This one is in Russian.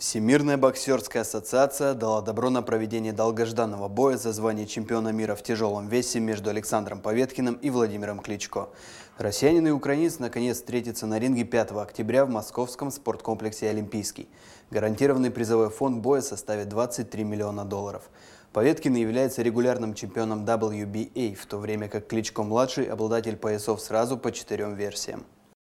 Всемирная боксерская ассоциация дала добро на проведение долгожданного боя за звание чемпиона мира в тяжелом весе между Александром Поветкиным и Владимиром Кличко. Россиянин и украинец наконец встретятся на ринге 5 октября в московском спорткомплексе «Олимпийский». Гарантированный призовой фонд боя составит 23 миллиона долларов. Поветкин является регулярным чемпионом WBA, в то время как Кличко-младший – обладатель поясов сразу по четырем версиям.